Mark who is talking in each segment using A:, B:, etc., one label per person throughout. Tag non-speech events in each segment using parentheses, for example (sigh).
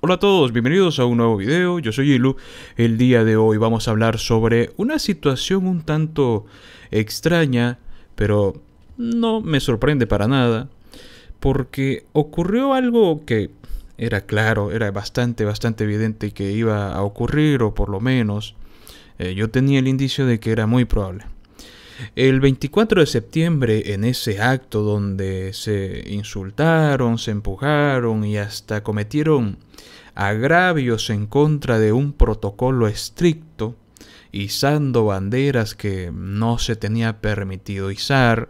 A: Hola a todos, bienvenidos a un nuevo video, yo soy Ilu. El día de hoy vamos a hablar sobre una situación un tanto extraña, pero no me sorprende para nada, porque ocurrió algo que era claro, era bastante, bastante evidente que iba a ocurrir, o por lo menos eh, yo tenía el indicio de que era muy probable. El 24 de septiembre, en ese acto donde se insultaron, se empujaron y hasta cometieron agravios en contra de un protocolo estricto, izando banderas que no se tenía permitido izar,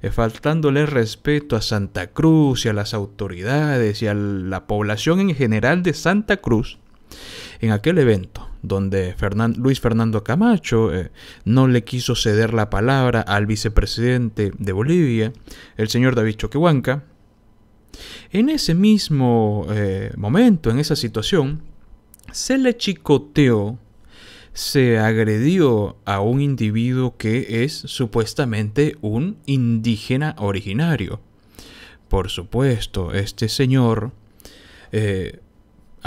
A: eh, faltándole respeto a Santa Cruz y a las autoridades y a la población en general de Santa Cruz en aquel evento donde Luis Fernando Camacho eh, no le quiso ceder la palabra al vicepresidente de Bolivia, el señor David Choquehuanca. En ese mismo eh, momento, en esa situación, se le chicoteó, se agredió a un individuo que es supuestamente un indígena originario. Por supuesto, este señor eh,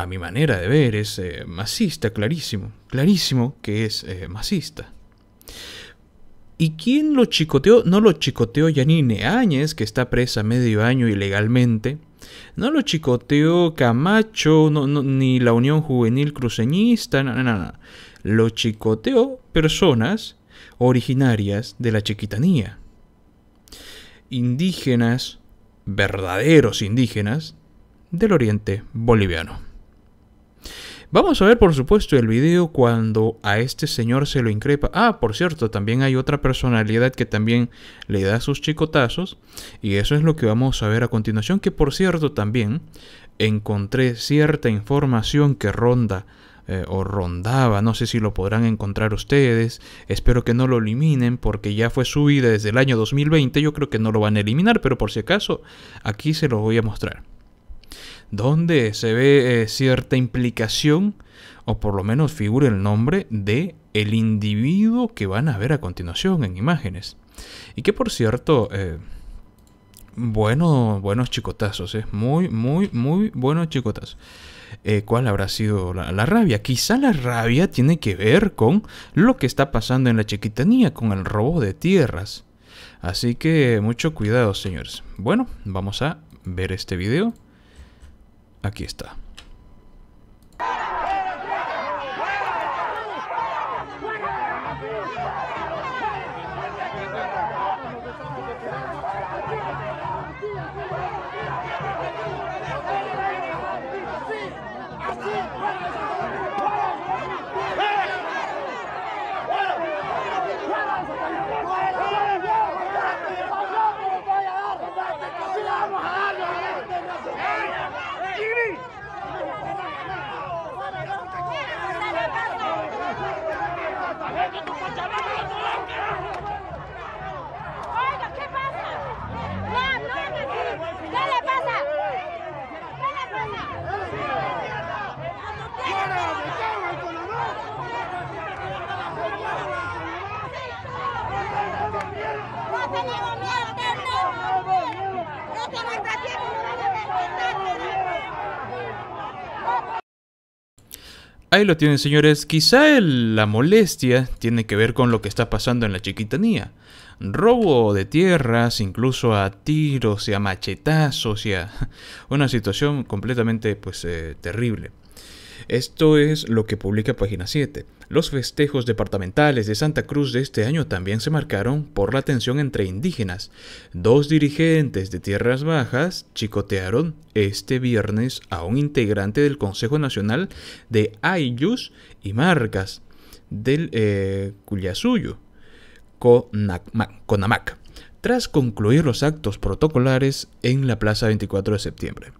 A: a mi manera de ver, es eh, masista, clarísimo, clarísimo que es eh, masista. ¿Y quién lo chicoteó? No lo chicoteó Yanine Áñez, que está presa medio año ilegalmente. No lo chicoteó Camacho, ni la Unión Juvenil Cruceñista, no, no, Lo chicoteó personas originarias de la chiquitanía. Indígenas, verdaderos indígenas, del oriente boliviano. Vamos a ver por supuesto el video cuando a este señor se lo increpa. Ah, por cierto, también hay otra personalidad que también le da sus chicotazos. Y eso es lo que vamos a ver a continuación. Que por cierto también encontré cierta información que ronda eh, o rondaba, no sé si lo podrán encontrar ustedes, espero que no lo eliminen porque ya fue subida desde el año 2020, yo creo que no lo van a eliminar, pero por si acaso aquí se lo voy a mostrar donde se ve eh, cierta implicación o por lo menos figura el nombre de el individuo que van a ver a continuación en imágenes. Y que por cierto, eh, bueno, buenos chicotazos, es eh, muy, muy, muy buenos chicotazos. cuál habrá sido la, la, rabia. Quizá la rabia tiene que ver con lo que está pasando en la chiquitanía, con el robo de tierras. Así que mucho cuidado, señores. Bueno, vamos a ver este video. Aquí está. Ahí lo tienen señores, quizá la molestia tiene que ver con lo que está pasando en la chiquitanía. Robo de tierras, incluso a tiros y a machetazos y a (laughs) una situación completamente pues eh, terrible. Esto es lo que publica página 7. Los festejos departamentales de Santa Cruz de este año también se marcaron por la tensión entre indígenas. Dos dirigentes de tierras bajas chicotearon este viernes a un integrante del Consejo Nacional de Ayllus y Marcas del eh, Conamac, tras concluir los actos protocolares en la Plaza 24 de septiembre.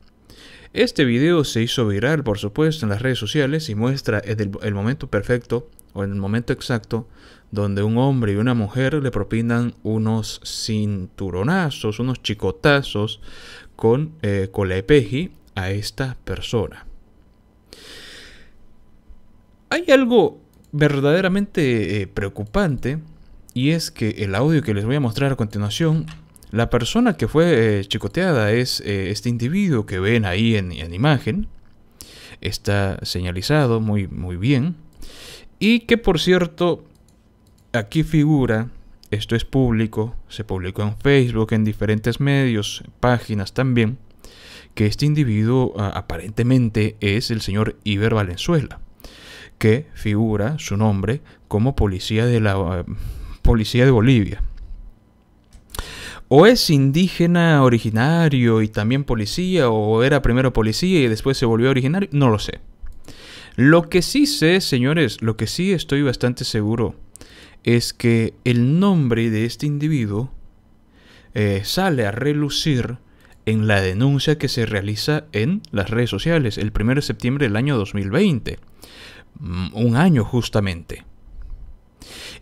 A: Este video se hizo viral, por supuesto, en las redes sociales y muestra el, momento perfecto o el momento exacto donde un hombre y una mujer le propinan unos cinturonazos, unos chicotazos con eh, la epeji a esta persona. Hay algo verdaderamente eh, preocupante y es que el audio que les voy a mostrar a continuación la persona que fue eh, chicoteada es eh, este individuo que ven ahí en, imagen. Está señalizado muy, muy bien. Y que por cierto, aquí figura, esto es público, se publicó en Facebook, en diferentes medios, páginas también, que este individuo ah, aparentemente es el señor Iber Valenzuela, que figura su nombre como policía de la ah, policía de Bolivia o es indígena originario y también policía, o era primero policía y después se volvió originario, no lo sé. Lo que sí sé, señores, lo que sí estoy bastante seguro, es que el nombre de este individuo eh, sale a relucir en la denuncia que se realiza en las redes sociales el 1 de septiembre del año 2020. Mm, un año justamente.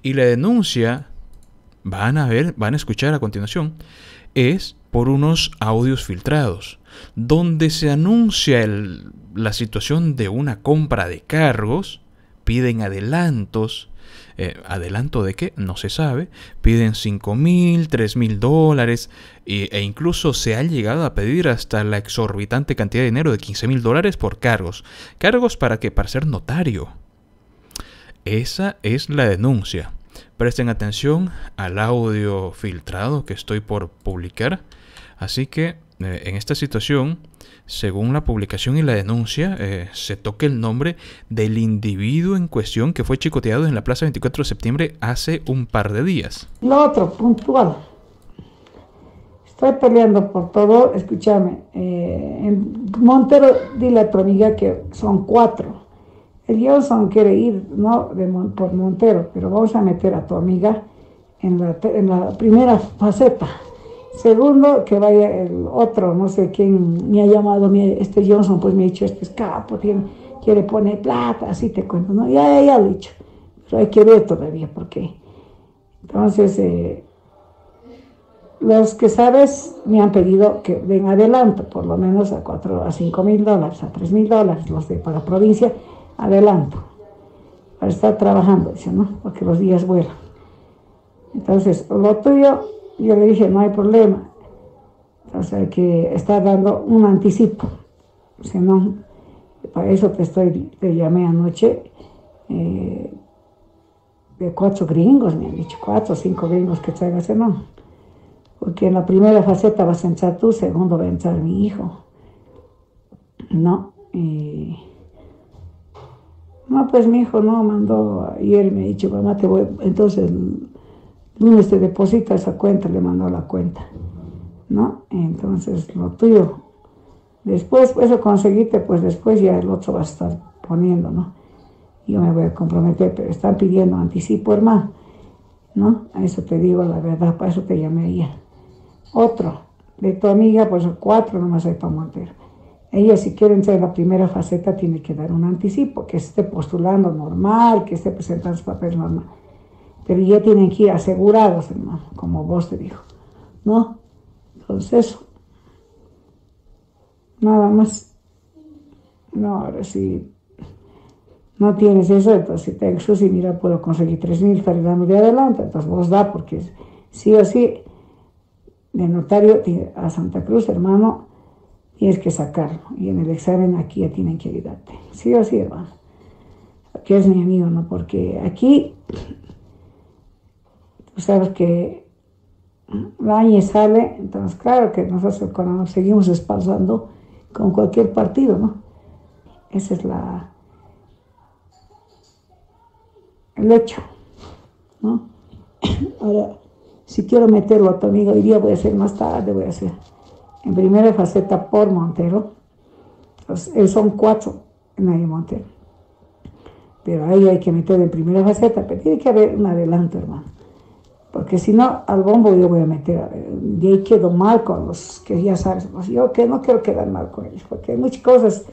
A: Y la denuncia van a ver, van a escuchar a continuación, es por unos audios filtrados, donde se anuncia la situación de una compra de cargos, piden adelantos, eh, adelanto de qué, no se sabe, piden 5 mil, 3 mil dólares e, incluso se ha llegado a pedir hasta la exorbitante cantidad de dinero de 15 mil dólares por cargos. ¿Cargos para qué? Para ser notario. Esa es la denuncia. Presten atención al audio filtrado que estoy por publicar. Así que eh, en esta situación, según la publicación y la denuncia, eh, se toque el nombre del individuo en cuestión que fue chicoteado en la Plaza 24 de septiembre hace un par de días.
B: Lo otro, puntual. Estoy peleando por todo, escúchame. Eh, Montero, dile a tu amiga que son cuatro el Johnson quiere ir ¿no? por Montero, pero vamos a meter a tu amiga en la, primera faceta. Segundo, que vaya el otro, no sé quién me ha llamado, este Johnson, pues me ha dicho, este es capo, quiere poner plata, así te cuento, ¿no? Ya, ya, ya lo he dicho, pero hay que ver todavía, qué. entonces eh, los que sabes me han pedido que ven adelante, por lo menos a cuatro, a cinco mil dólares, a tres mil dólares, los de para provincia, adelanto para estar trabajando, dice, ¿no? Porque los días vuelan. Entonces, lo tuyo, yo le dije, no hay problema. Entonces hay que estar dando un anticipo. Si no, para eso te estoy, te llamé anoche. Eh, de cuatro gringos, me han dicho, cuatro o cinco gringos que traigas, no. Porque en la primera faceta vas a entrar tú, segundo va a entrar mi hijo. No, no, pues mi hijo no mandó, y me ha dicho, mamá, te voy, entonces lunes te deposita esa cuenta, le mandó la cuenta, ¿no? Entonces lo tuyo. Después, pues eso conseguiste, pues después ya el otro va a estar poniendo, ¿no? Yo me voy a comprometer, pero están pidiendo anticipo, hermano, ¿no? A eso te digo la verdad, para eso te llamé ella. Otro, de tu amiga, pues cuatro nomás hay para montar. Ellos si quieren ser la primera faceta tiene que dar un anticipo, que esté postulando normal, que esté presentando sus papeles normal. Pero ya tienen que ir asegurados, hermano, como vos te dijo. ¿No? Entonces, nada más. No, ahora sí no tienes eso, entonces si te eso y mira, puedo conseguir 3.000 para irme de adelante, entonces vos da, porque sí o sí, de notario a Santa Cruz, hermano, y es que sacarlo. Y en el examen aquí ya tienen que ayudarte. Sí o sí, hermano. Aquí es mi amigo, ¿no? Porque aquí, tú sabes que va y sale, entonces claro que nosotros cuando nos seguimos espalzando con cualquier partido, ¿no? Ese es la... el hecho, ¿no? (clears throat) Ahora, si quiero meterlo a tu amigo, hoy día voy a hacer más tarde, voy a hacer en primera faceta por Montero. Entonces, eh, son cuatro en ahí Montero. Pero ahí hay que meter en primera faceta, pero tiene que haber un adelanto, hermano. Porque si no, al bombo yo voy a meter, y ahí quedo mal con los que ya sabes, pues yo que no quiero quedar mal con ellos, porque hay muchas cosas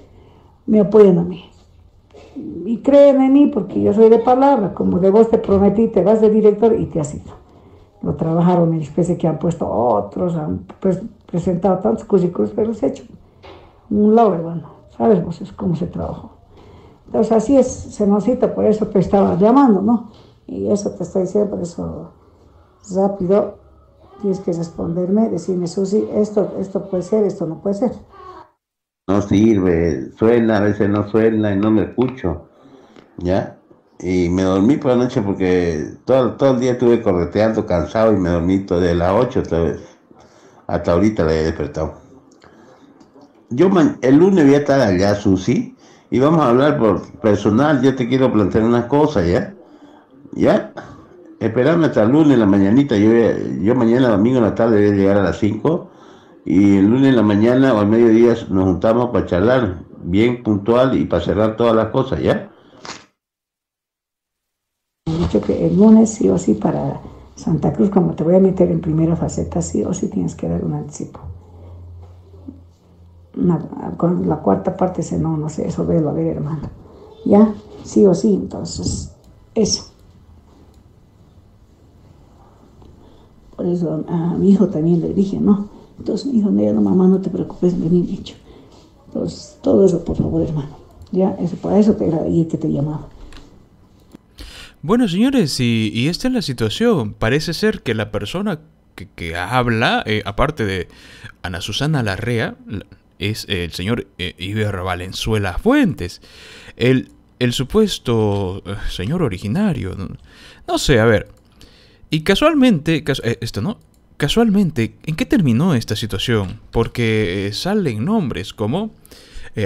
B: me apoyan a mí. Y creen en mí porque yo soy de palabra, como de vos te prometí, te vas de director y te asisto lo trabajaron y después que han puesto otros, han pues, presentado tantos currículos, pero se ha hecho un logro, ¿sabes vos cómo se trabajó. Entonces así es, se nos cita, por eso te estaba llamando, ¿no? Y eso te estoy diciendo, por eso rápido tienes que responderme, decirme, Susi, esto, esto puede ser, esto no puede ser.
C: No sirve, suena, a veces no suena y no me escucho, ¿ya? y me dormí por la noche porque todo, todo el día estuve correteando, cansado y me dormí desde las 8 otra vez. Hasta ahorita la he despertado. Yo el lunes voy a estar allá, Susi, y vamos a hablar por personal. Yo te quiero plantear unas cosas, ¿ya? ¿Ya? Esperame hasta el lunes en la mañanita. Yo, yo mañana, domingo en la tarde, voy a llegar a las 5. Y el lunes en la mañana o al mediodía nos juntamos para charlar bien puntual y para cerrar todas las cosas, ¿ya?
B: que el lunes sí o sí para Santa Cruz, como te voy a meter en primera faceta, sí o sí tienes que dar un anticipo. con la cuarta parte se no, no sé, eso velo a ver, hermano. ¿Ya? Sí o sí, entonces, eso. Por eso a, mi hijo también le dije, ¿no? Entonces mi hijo me dijo, no, mamá, no te preocupes de mí, dicho. Entonces, todo eso, por favor, hermano. Ya, eso, para eso te, y que te llamaba.
A: Bueno, señores, y, esta es la situación. Parece ser que la persona que, habla, eh, aparte de Ana Susana Larrea, es el señor eh, Iber Valenzuela Fuentes. El, el supuesto eh, señor originario. No, sé, a ver. Y casualmente, esto no, casualmente, ¿en qué terminó esta situación? Porque salen nombres como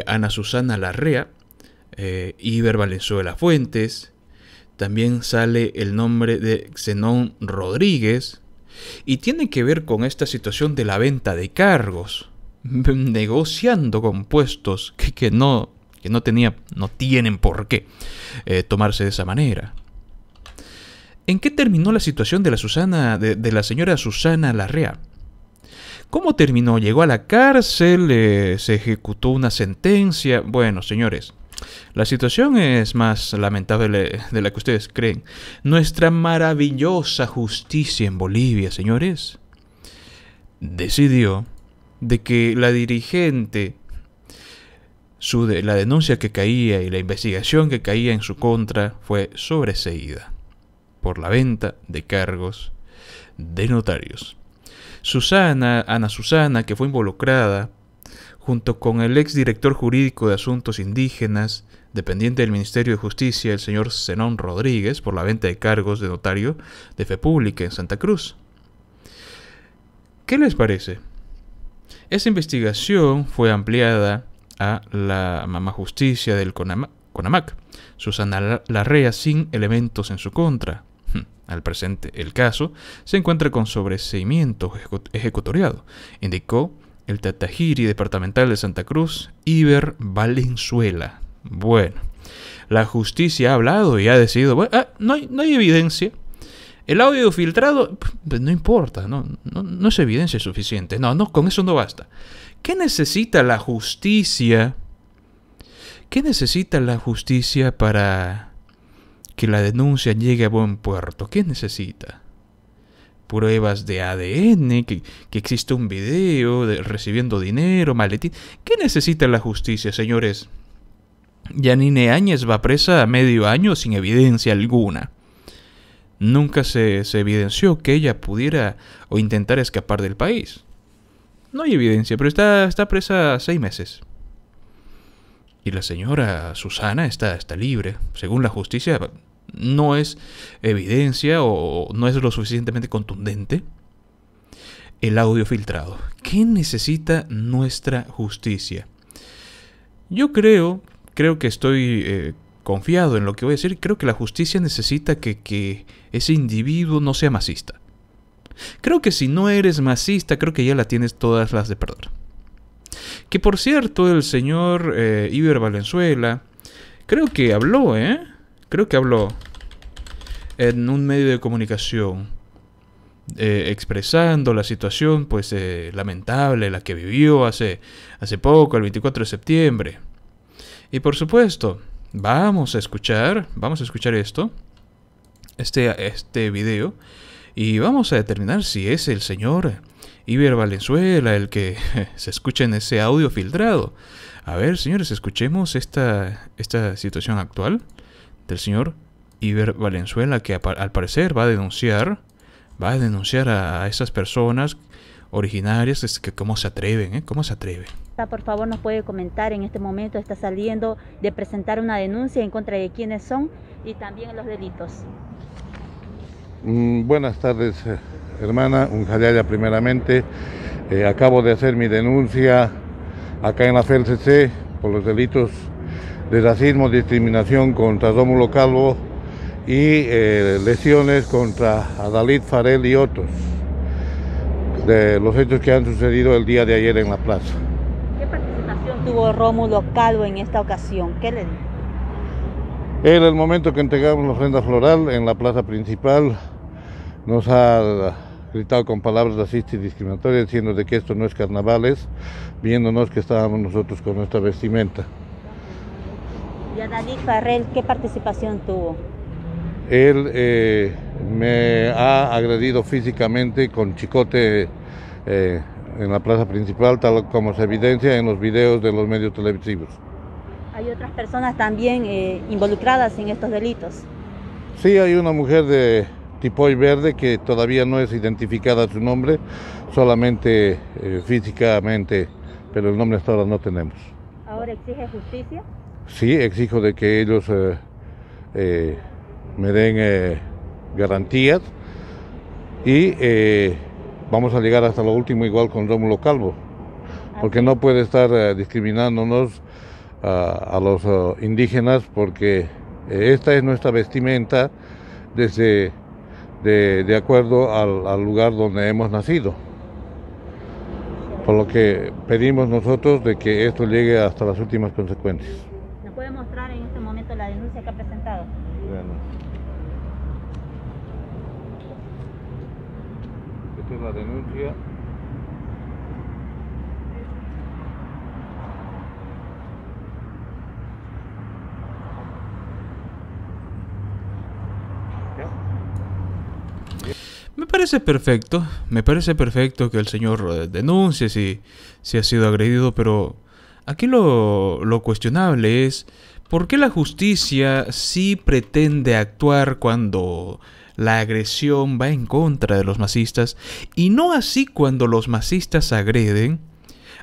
A: Ana Susana Larrea, Iber Valenzuela Fuentes, también sale el nombre de Xenón Rodríguez y tiene que ver con esta situación de la venta de cargos, (laughs) negociando con puestos que, no, que no, tenía, no tienen por qué eh, tomarse de esa manera. ¿En qué terminó la situación de la, Susana, de, la señora Susana Larrea? ¿Cómo terminó? ¿Llegó a la cárcel? Eh, ¿Se ejecutó una sentencia? Bueno, señores, la situación es más lamentable de la que ustedes creen. Nuestra maravillosa justicia en Bolivia, señores, decidió de que la dirigente, la denuncia que caía y la investigación que caía en su contra fue sobreseída por la venta de cargos de notarios. Susana, Ana Susana, que fue involucrada, junto con el ex director jurídico de Asuntos Indígenas, dependiente del Ministerio de Justicia, el señor Zenón Rodríguez, por la venta de cargos de notario de fe pública en Santa Cruz. ¿Qué les parece? Esa investigación fue ampliada a la mamá justicia del CONAMAC, Susana Larrea, sin elementos en su contra. Hm, al presente el caso se encuentra con sobreseimiento ejecutoriado, indicó el Tatajiri Departamental de Santa Cruz, Iber Valenzuela. Bueno, la justicia ha hablado y ha decidido, ah, no, hay, no hay evidencia. El audio filtrado, pues, no importa, no, no, no, es evidencia suficiente. No, no, con eso no basta. ¿Qué necesita la justicia? ¿Qué necesita la justicia para que la denuncia llegue a buen puerto? ¿Qué necesita? pruebas de ADN, que, que existe un video de recibiendo dinero, maletín. ¿Qué necesita la justicia, señores? Yanine Áñez va presa a medio año sin evidencia alguna. Nunca se, evidenció que ella pudiera o intentara escapar del país. No hay evidencia, pero está, está presa seis meses. Y la señora Susana está, está libre. Según la justicia, no es evidencia o no es lo suficientemente contundente el audio filtrado. ¿Qué necesita nuestra justicia? Yo creo, creo que estoy eh, confiado en lo que voy a decir, creo que la justicia necesita que, que ese individuo no sea masista. Creo que si no eres masista, creo que ya la tienes todas las de perdón Que por cierto, el señor eh, Iber Valenzuela, creo que habló, ¿eh? Creo que habló en un medio de comunicación eh, expresando la situación pues eh, lamentable, la que vivió hace, hace poco, el 24 de septiembre. Y por supuesto, vamos a escuchar, vamos a escuchar esto, este, este video, y vamos a determinar si es el señor Iber Valenzuela el que (laughs) se escucha en ese audio filtrado. A ver, señores, escuchemos esta, esta situación actual del señor Iber Valenzuela, que al parecer va a denunciar, va a denunciar a, esas personas originarias, es que cómo se atreven, ¿eh? ¿Cómo se atreven?
B: Ah, por favor, nos puede comentar, en este momento está saliendo de presentar una denuncia en contra de quiénes son y también los delitos.
C: Mm, buenas tardes, eh, hermana, un jalaya primeramente. Eh, acabo de hacer mi denuncia acá en la FELCC por los delitos de racismo, discriminación contra Rómulo Calvo y eh, lesiones contra Adalid Farel y otros de los hechos que han sucedido el día de ayer en la plaza.
B: ¿Qué participación tuvo Rómulo Calvo en esta ocasión? ¿Qué le dijo?
C: Él, el momento que entregamos la ofrenda floral en la plaza principal, nos ha gritado con palabras racistas y discriminatorias, diciendo de que esto no es carnavales, viéndonos que estábamos nosotros con nuestra vestimenta.
B: David Farrell, ¿qué participación tuvo?
C: Él eh, me ha agredido físicamente con chicote eh, en la plaza principal, tal como se evidencia en los videos de los medios televisivos.
B: ¿Hay otras personas también eh, involucradas en estos delitos?
C: Sí, hay una mujer de Tipoy Verde que todavía no es identificada su nombre, solamente físicamente, pero el nombre hasta ahora no tenemos.
B: ¿Ahora exige justicia?
C: sí exijo de que ellos eh, eh, me den eh, garantías y vamos a llegar hasta lo último igual con Rómulo Calvo, porque no puede estar discriminándonos a, los indígenas porque esta es nuestra vestimenta desde de, acuerdo al, al, lugar donde hemos nacido. Por lo que pedimos nosotros de que esto llegue hasta las últimas consecuencias. denuncia
A: Me parece perfecto, me parece perfecto que el señor eh, denuncie si, ha sido agredido, pero aquí lo, lo cuestionable es por qué la justicia sí pretende actuar cuando la agresión va en contra de los masistas y no así cuando los masistas agreden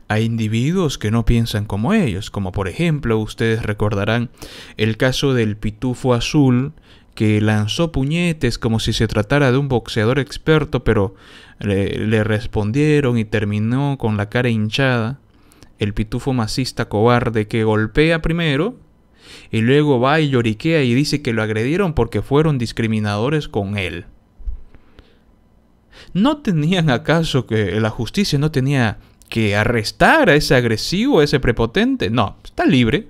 A: a individuos que no piensan como ellos, como por ejemplo ustedes recordarán el caso del pitufo azul que lanzó puñetes como si se tratara de un boxeador experto, pero le, respondieron y terminó con la cara hinchada. El pitufo masista cobarde que golpea primero y luego va y lloriquea y dice que lo agredieron porque fueron discriminadores con él. ¿No tenían acaso que la justicia no tenía que arrestar a ese agresivo, a ese prepotente? No, está libre.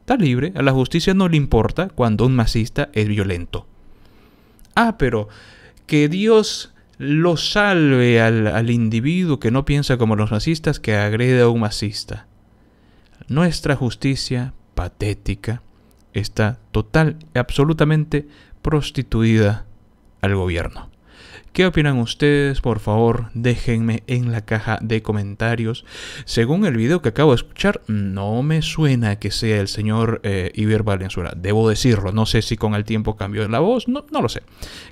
A: Está libre. A la justicia no le importa cuando un masista es violento. Ah, pero que Dios lo salve al, individuo que no piensa como los nazistas que agrede a un masista. Nuestra justicia patética está total absolutamente prostituida al gobierno. ¿Qué opinan ustedes? Por favor, déjenme en la caja de comentarios. Según el video que acabo de escuchar, no me suena que sea el señor eh, Iber Valenzuela. Debo decirlo, no sé si con el tiempo cambió la voz, no, no lo sé.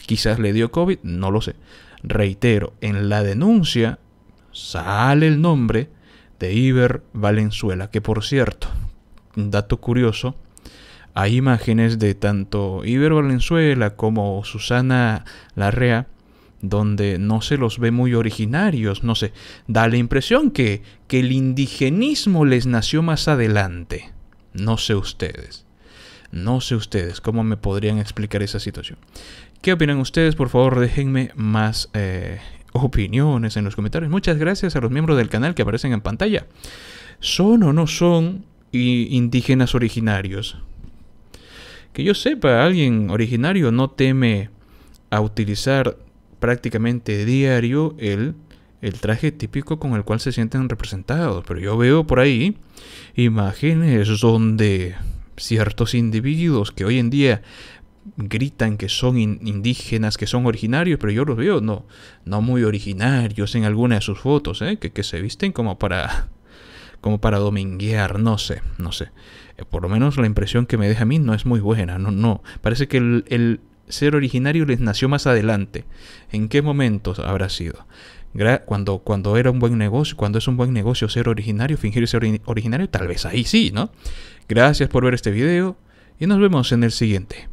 A: Quizás le dio COVID, no lo sé. Reitero, en la denuncia sale el nombre de Iber Valenzuela, que por cierto, dato curioso, hay imágenes de tanto Ibero Valenzuela como Susana Larrea donde no se los ve muy originarios, no sé, da la impresión que, que el indigenismo les nació más adelante. No sé ustedes. No sé ustedes cómo me podrían explicar esa situación. ¿Qué opinan ustedes? Por favor, déjenme más eh, opiniones en los comentarios. Muchas gracias a los miembros del canal que aparecen en pantalla. ¿Son o no son y indígenas originarios. Que yo sepa, alguien originario no teme a utilizar prácticamente diario el, el traje típico con el cual se sienten representados. Pero yo veo por ahí imágenes donde ciertos individuos que hoy en día gritan que son indígenas, que son originarios, pero yo los veo no, no muy originarios en alguna de sus fotos, ¿eh? que, que se visten como para como para dominguear, no sé, no sé. Eh, por lo menos la impresión que me deja a mí no es muy buena, no, no. Parece que el, ser originario les nació más adelante. ¿En qué momento habrá sido? Cuando, cuando era un buen negocio, cuando es un buen negocio ser originario, fingir ser originario, tal vez ahí sí, ¿no? Gracias por ver este video y nos vemos en el siguiente.